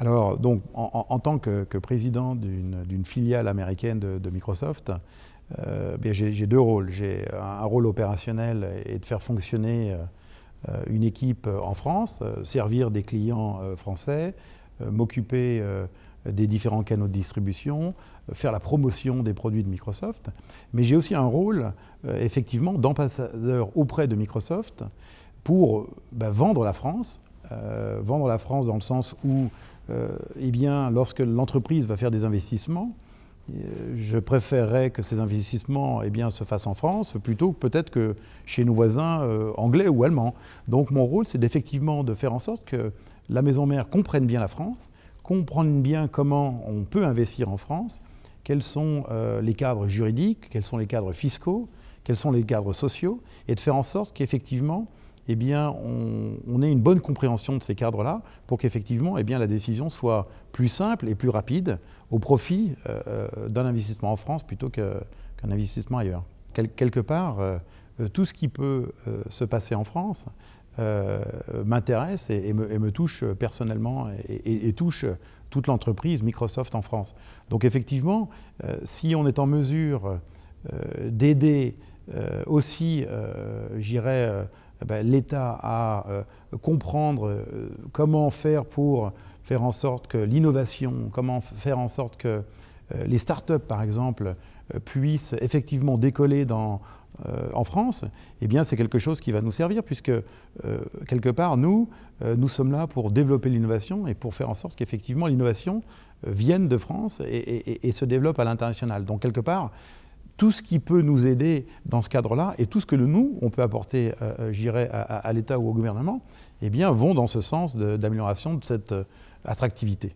Alors, donc, en, tant que, président d'une filiale américaine de, Microsoft, euh, ben, j'ai deux rôles. J'ai un, rôle opérationnel et de faire fonctionner euh, une équipe en France, euh, servir des clients français, m'occuper des différents canaux de distribution, faire la promotion des produits de Microsoft. Mais j'ai aussi un rôle, effectivement, d'ambassadeur auprès de Microsoft pour ben, vendre la France, euh, vendre la France dans le sens où, euh, eh bien, lorsque l'entreprise va faire des investissements, euh, je préférerais que ces investissements eh bien, se fassent en France plutôt que peut-être que chez nos voisins anglais ou allemands. Donc mon rôle, c'est effectivement de faire en sorte que la maison mère comprenne bien la France, comprenne bien comment on peut investir en France, quels sont les cadres juridiques, quels sont les cadres fiscaux, quels sont les cadres sociaux, et de faire en sorte qu'effectivement eh bien, on, on, ait une bonne compréhension de ces cadres-là pour qu'effectivement eh bien, la décision soit plus simple et plus rapide au profit euh, euh, d'un investissement en France plutôt qu'un investissement ailleurs. quelque part, euh, tout ce qui peut se passer en France m'intéresse et, me, touche personnellement et, et touche toute l'entreprise Microsoft en France. Donc effectivement, si on est en mesure d'aider aussi, j'irais, eh ben, l'État à euh, comprendre euh, comment faire pour faire en sorte que l'innovation, comment faire en sorte que euh, les start-up par exemple, puissent effectivement décoller dans, en France, eh bien c'est quelque chose qui va nous servir puisque quelque part nous, nous sommes là pour développer l'innovation et pour faire en sorte qu'effectivement l'innovation vienne de France et, et, se développe à l'international. Donc quelque part, tout ce qui peut nous aider dans ce cadre-là et tout ce que nous, on peut apporter, euh, euh, j'irais j'irai, à, l'État ou au gouvernement, eh bien, vont dans ce sens d'amélioration de, cette euh, attractivité.